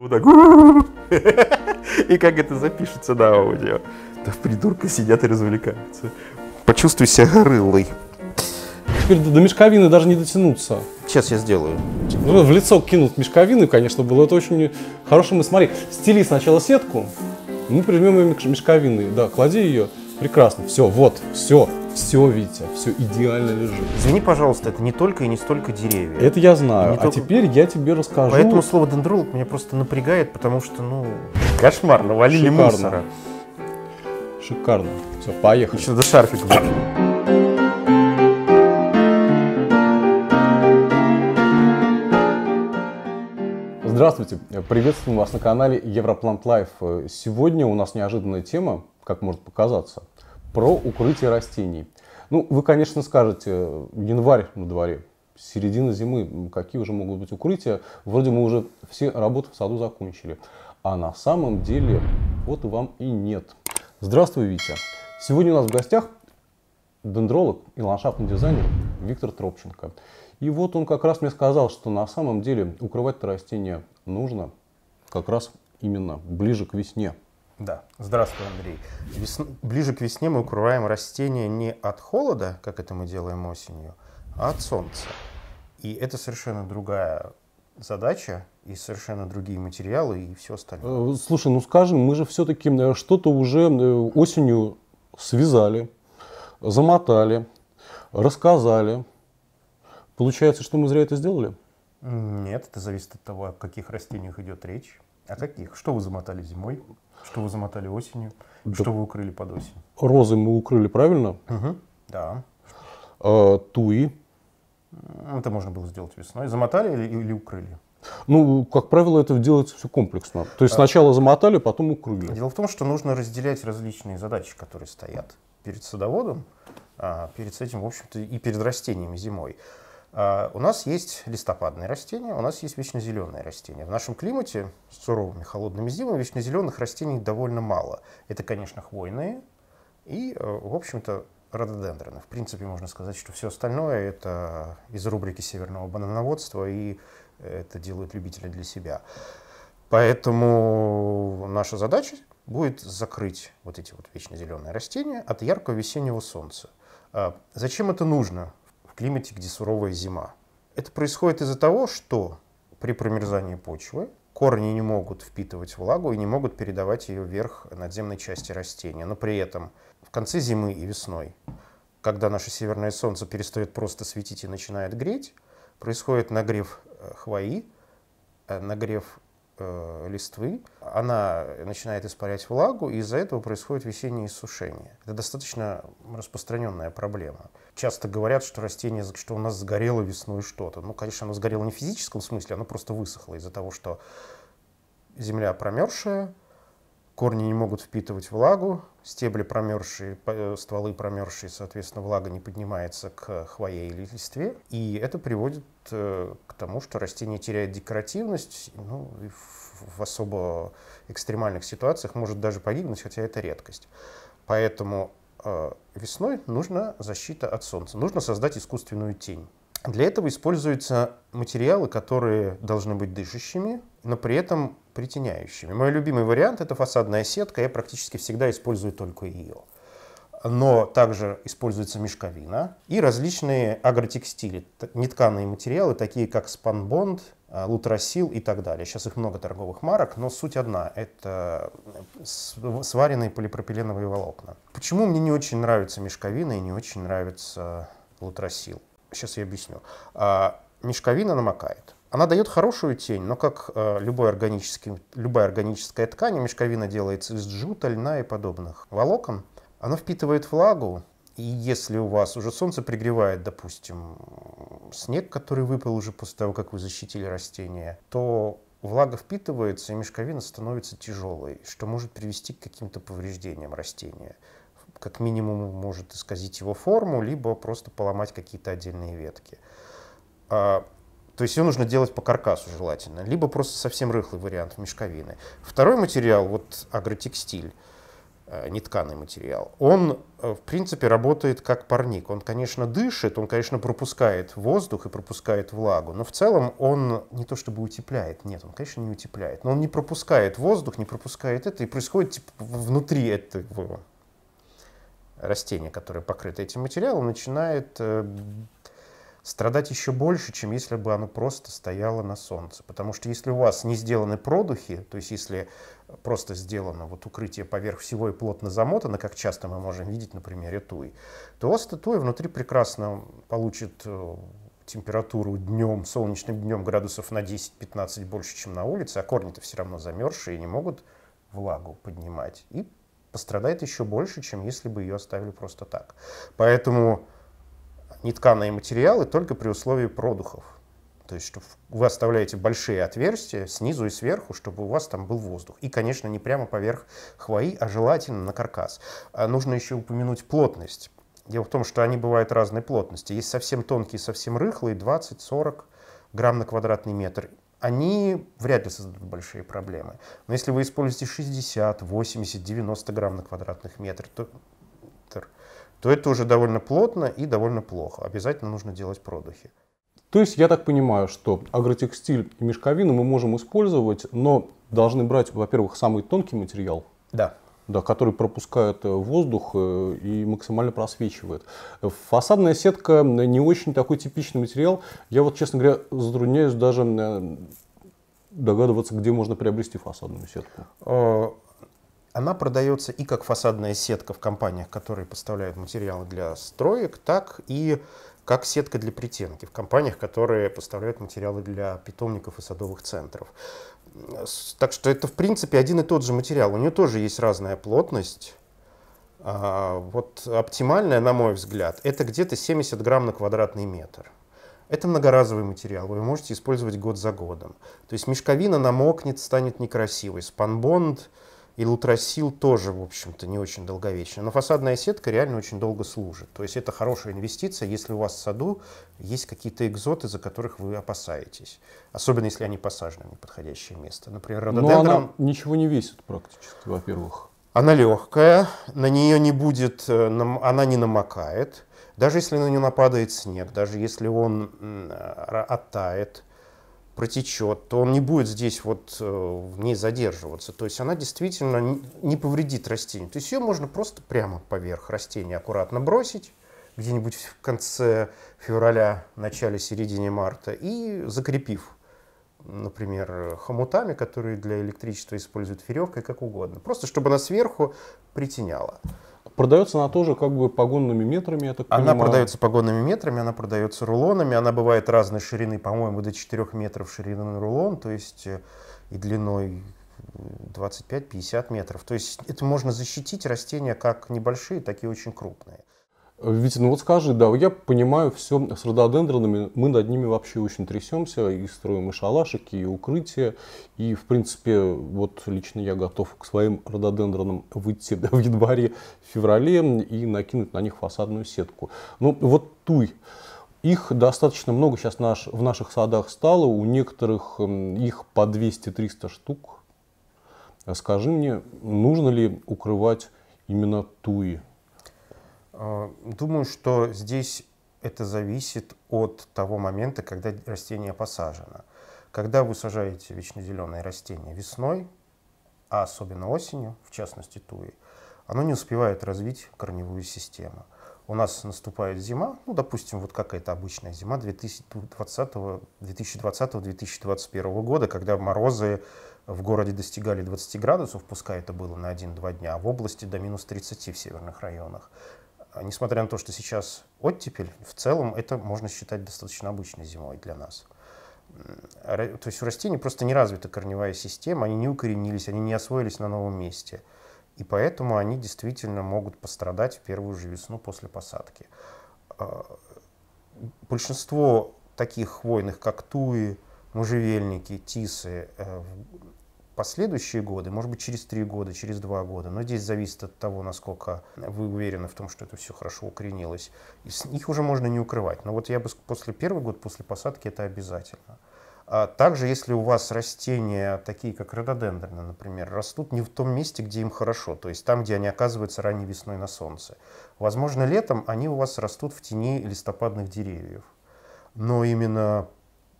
Вот так. И как это запишется на аудио. Да придурка сидят и развлекаются. Почувствуй себя горылой. Теперь до мешковины даже не дотянуться. Сейчас я сделаю. Ну, в лицо кинут мешковину, конечно, было это очень хорошим. И смотри, стели сначала сетку, мы прижмем ее мешковины. Да, клади ее. Прекрасно. Все, вот, все. Все, Витя, все идеально лежит. Извини, пожалуйста, это не только и не столько деревья. Это я знаю. Не а только... теперь я тебе расскажу. Поэтому слово дендролог меня просто напрягает, потому что, ну, кошмар, навалили Шикарно. мусора. Шикарно. Все, поехали. Еще до шарфик? Здравствуйте! Приветствуем вас на канале Европлант Лайф. Сегодня у нас неожиданная тема, как может показаться – про укрытие растений. Ну, вы, конечно, скажете, январь на дворе, середина зимы, какие уже могут быть укрытия? Вроде мы уже все работы в саду закончили. А на самом деле, вот вам и нет. Здравствуй, Витя. Сегодня у нас в гостях дендролог и ландшафтный дизайнер Виктор Тропченко. И вот он как раз мне сказал, что на самом деле укрывать-то растения нужно как раз именно ближе к весне. Да. Здравствуй, Андрей. Весна... Ближе к весне мы укрываем растения не от холода, как это мы делаем осенью, а от солнца. И это совершенно другая задача и совершенно другие материалы и все остальное. Э, слушай, ну скажем, мы же все-таки э, что-то уже э, осенью связали, замотали, рассказали. Получается, что мы зря это сделали? Нет, это зависит от того, о каких растениях идет речь. А каких? Что вы замотали зимой? Что вы замотали осенью? Да. Что вы укрыли под осень? Розы мы укрыли правильно? Угу. Да. А, туи. Ну, это можно было сделать весной. Замотали или, или укрыли? Ну, как правило, это делается все комплексно. То есть а. сначала замотали, потом укрыли. Дело в том, что нужно разделять различные задачи, которые стоят перед садоводом, а, перед этим, в общем-то, и перед растениями зимой. А, у нас есть листопадные растения, у нас есть вечно зеленые растения. В нашем климате с суровыми холодными зимами вечно зеленых растений довольно мало. Это, конечно, хвойные и, э, в общем-то, рододендроны. В принципе, можно сказать, что все остальное это из рубрики северного банановодства, и э, это делают любители для себя. Поэтому наша задача будет закрыть вот эти вот вечно зеленые растения от яркого весеннего солнца. А, зачем это нужно? в климате, где суровая зима. Это происходит из-за того, что при промерзании почвы корни не могут впитывать влагу и не могут передавать ее вверх надземной части растения. Но при этом в конце зимы и весной, когда наше северное солнце перестает просто светить и начинает греть, происходит нагрев э, хвои, э, нагрев Э, листвы, она начинает испарять влагу, и из-за этого происходит весеннее иссушение. Это достаточно распространенная проблема. Часто говорят, что растение, что у нас сгорело весной что-то. Ну, конечно, оно сгорело не в физическом смысле, оно просто высохло из-за того, что земля промерзшая, Корни не могут впитывать влагу, стебли промерзшие, э, стволы промерзшие, соответственно, влага не поднимается к хвое или листве. И это приводит э, к тому, что растение теряет декоративность, ну, и в особо экстремальных ситуациях может даже погибнуть, хотя это редкость. Поэтому э, весной нужна защита от солнца, нужно создать искусственную тень. Для этого используются материалы, которые должны быть дышащими, но при этом притеняющими. Мой любимый вариант – это фасадная сетка, я практически всегда использую только ее. Но также используется мешковина и различные агротекстили, нетканые материалы, такие как спанбонд, а, лутросил и так далее. Сейчас их много торговых марок, но суть одна – это э, сваренные полипропиленовые волокна. Почему мне не очень нравится мешковина и не очень нравится лутросил? Сейчас я объясню. А, мешковина намокает. Она дает хорошую тень, но как э, любой органический, любая органическая ткань, мешковина делается из джута, льна и подобных волокон. Она впитывает влагу, и если у вас уже солнце пригревает, допустим, снег, который выпал уже после того, как вы защитили растение, то влага впитывается, и мешковина становится тяжелой, что может привести к каким-то повреждениям растения как минимум может исказить его форму, либо просто поломать какие-то отдельные ветки. А, то есть ее нужно делать по каркасу желательно, либо просто совсем рыхлый вариант в мешковины. Второй материал, вот агротекстиль, э, нетканый материал, он, э, в принципе, работает как парник. Он, конечно, дышит, он, конечно, пропускает воздух и пропускает влагу, но в целом он не то чтобы утепляет, нет, он, конечно, не утепляет, но он не пропускает воздух, не пропускает это, и происходит типа, внутри этого растение, которое покрыто этим материалом, начинает э, страдать еще больше, чем если бы оно просто стояло на солнце. Потому что если у вас не сделаны продухи, то есть если просто сделано вот укрытие поверх всего и плотно замотано, как часто мы можем видеть, например, туи, то у вас эта туи внутри прекрасно получит э, температуру днем, солнечным днем градусов на 10-15 больше, чем на улице, а корни-то все равно замерзшие и не могут влагу поднимать. И пострадает еще больше, чем если бы ее оставили просто так. Поэтому нетканые материалы только при условии продухов. То есть, что вы оставляете большие отверстия снизу и сверху, чтобы у вас там был воздух. И, конечно, не прямо поверх хвои, а желательно на каркас. А нужно еще упомянуть плотность. Дело в том, что они бывают разной плотности. Есть совсем тонкие, совсем рыхлые, 20-40 грамм на квадратный метр они вряд ли создадут большие проблемы. Но если вы используете 60, 80, 90 грамм на квадратных метр, то, то это уже довольно плотно и довольно плохо. Обязательно нужно делать продухи. То есть я так понимаю, что агротекстиль и мешковину мы можем использовать, но должны брать, во-первых, самый тонкий материал. Да да, который пропускает э, воздух э, и максимально просвечивает. Фасадная сетка не очень такой типичный материал. Я вот, честно говоря, затрудняюсь даже э, догадываться, где можно приобрести фасадную сетку. Она продается и как фасадная сетка в компаниях, которые поставляют материалы для строек, так и как сетка для притенки в компаниях, которые поставляют материалы для питомников и садовых центров. Так что это, в принципе, один и тот же материал. У нее тоже есть разная плотность. А, вот оптимальная, на мой взгляд, это где-то 70 грамм на квадратный метр. Это многоразовый материал, вы можете использовать год за годом. То есть мешковина намокнет, станет некрасивой. Спанбонд и лутросил тоже, в общем-то, не очень долговечно. Но фасадная сетка реально очень долго служит. То есть это хорошая инвестиция, если у вас в саду есть какие-то экзоты, за которых вы опасаетесь. Особенно если они посажены в неподходящее место. Например, рододендрон... Но она ничего не весит практически, во-первых. Она легкая, на нее не будет, э, она не намокает. Даже если на нее нападает снег, даже если он э, оттает, протечет, то он не будет здесь вот э, в ней задерживаться. То есть она действительно не повредит растению. То есть ее можно просто прямо поверх растения аккуратно бросить где-нибудь в конце февраля, начале, середине марта и закрепив, например, хомутами, которые для электричества используют веревкой, как угодно. Просто чтобы она сверху притеняла. Продается она тоже как бы погонными метрами, я так Она понимаю. продается погонными метрами, она продается рулонами, она бывает разной ширины, по-моему, до 4 метров ширины на рулон, то есть э, и длиной 25-50 метров. То есть это можно защитить растения как небольшие, так и очень крупные. Витя, ну вот скажи, да, я понимаю все с рододендронами, мы над ними вообще очень трясемся, и строим и шалашики, и укрытия, и, в принципе, вот лично я готов к своим рододендронам выйти в январе, в феврале и накинуть на них фасадную сетку. Ну вот туй. Их достаточно много сейчас наш, в наших садах стало, у некоторых их по 200-300 штук. Скажи мне, нужно ли укрывать именно туи? Э, думаю, что здесь это зависит от того момента, когда растение посажено. Когда вы сажаете вечнозеленое растение весной, а особенно осенью, в частности туи, оно не успевает развить корневую систему. У нас наступает зима, ну, допустим, вот какая-то обычная зима 2020-2021 года, когда морозы в городе достигали 20 градусов, пускай это было на 1-2 дня, а в области до минус 30 в северных районах. А несмотря на то, что сейчас оттепель, в целом это можно считать достаточно обычной зимой для нас. То есть у растений просто не развита корневая система, они не укоренились, они не освоились на новом месте. И поэтому они действительно могут пострадать в первую же весну после посадки. А, большинство таких хвойных, как туи, можжевельники, тисы, э, последующие годы, может быть, через три года, через два года, но здесь зависит от того, насколько вы уверены в том, что это все хорошо укоренилось. И них уже можно не укрывать. Но вот я бы после первого года, после посадки это обязательно. А также, если у вас растения, такие как рододендроны, например, растут не в том месте, где им хорошо, то есть там, где они оказываются ранней весной на солнце. Возможно, летом они у вас растут в тени листопадных деревьев. Но именно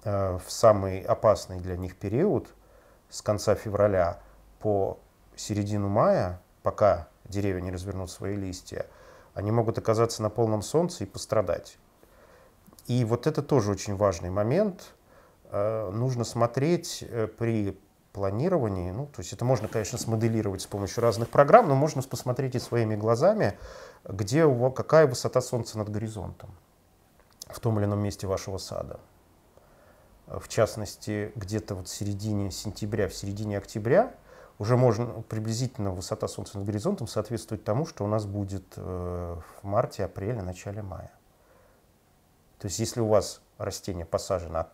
э, в самый опасный для них период – с конца февраля по середину мая, пока деревья не развернут свои листья, они могут оказаться на полном солнце и пострадать. И вот это тоже очень важный момент. Э, нужно смотреть э, при планировании, ну, то есть это можно, конечно, смоделировать с помощью разных программ, но можно посмотреть и своими глазами, где, какая высота солнца над горизонтом в том или ином месте вашего сада в частности, где-то вот в середине сентября, в середине октября, уже можно приблизительно высота Солнца над горизонтом соответствует тому, что у нас будет э, в марте, апреле, начале мая. То есть если у вас растение посажено,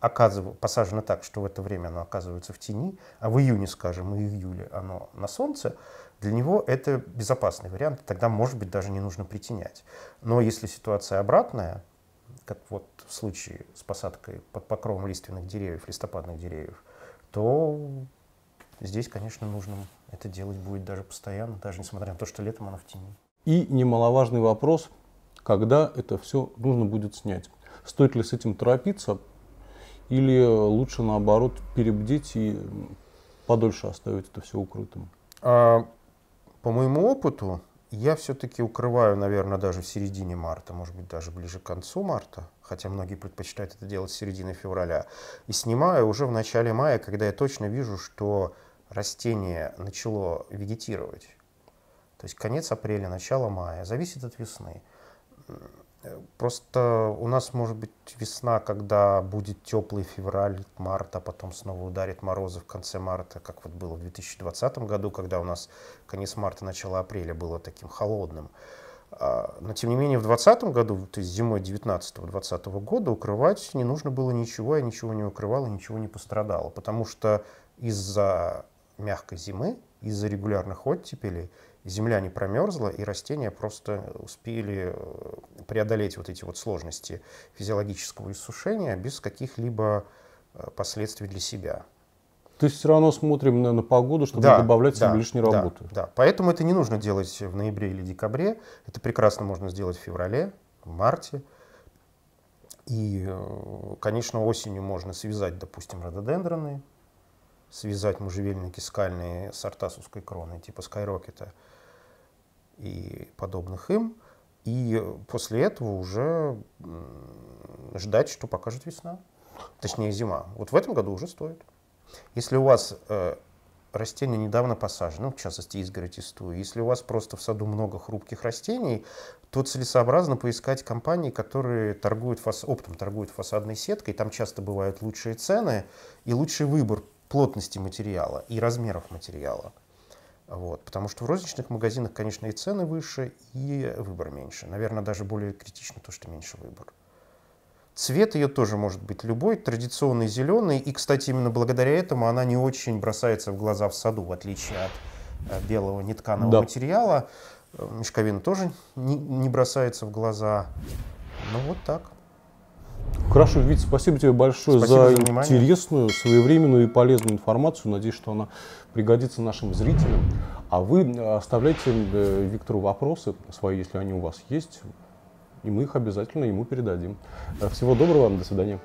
оказыв... посажено так, что в это время оно оказывается в тени, а в июне, скажем, и июле оно на солнце, для него это безопасный вариант, тогда, может быть, даже не нужно притенять. Но если ситуация обратная, как вот в случае с посадкой под покровом лиственных деревьев, листопадных деревьев, то здесь, конечно, нужно это делать будет даже постоянно, даже несмотря на то, что летом оно в тени. И немаловажный вопрос, когда это все нужно будет снять. Стоит ли с этим торопиться или лучше, наоборот, перебдеть и подольше оставить это все укрытым? А, по моему опыту, я все-таки укрываю, наверное, даже в середине марта, может быть, даже ближе к концу марта, хотя многие предпочитают это делать с середины февраля, и снимаю уже в начале мая, когда я точно вижу, что растение начало вегетировать. То есть конец апреля, начало мая, зависит от весны. Просто у нас может быть весна, когда будет теплый февраль, март, а потом снова ударит морозы в конце марта, как вот было в 2020 году, когда у нас конец марта, начало апреля было таким холодным. А, но тем не менее в 2020 году, то есть зимой 19-2020 года, укрывать не нужно было ничего, я ничего не укрывал и ничего не пострадало, потому что из-за мягкой зимы, из-за регулярных оттепелей земля не промерзла, и растения просто успели э, преодолеть вот эти вот сложности физиологического иссушения без каких-либо э, последствий для себя. То есть все равно смотрим на, на погоду, чтобы да, добавлять да, себе лишней да, Да, да, поэтому это не нужно делать в ноябре или декабре. Это прекрасно можно сделать в феврале, в марте. И, э, конечно, осенью можно связать, допустим, рододендроны, связать можжевельники скальные с артасовской кроной, типа Скайрокета и подобных им. И после этого уже ждать, что покажет весна, точнее зима. Вот в этом году уже стоит. Если у вас э, растения недавно посажены, ну, в частности, изгородь и стуи, если у вас просто в саду много хрупких растений, то целесообразно поискать компании, которые торгуют фас... оптом торгуют фасадной сеткой. Там часто бывают лучшие цены и лучший выбор плотности материала и размеров материала. Вот. Потому что в розничных магазинах, конечно, и цены выше, и выбор меньше. Наверное, даже более критично то, что меньше выбор. Цвет ее тоже может быть любой, традиционный зеленый. И, кстати, именно благодаря этому она не очень бросается в глаза в саду, в отличие от э, белого нетканого да. материала. Э, мешковина тоже не, не бросается в глаза. Ну вот так. Хорошо, Витя, спасибо тебе большое спасибо за, за интересную, своевременную и полезную информацию. Надеюсь, что она пригодится нашим зрителям. А вы э, оставляйте э, Виктору вопросы свои, если они у вас есть, и мы их обязательно ему передадим. Э, всего доброго, вам, до свидания.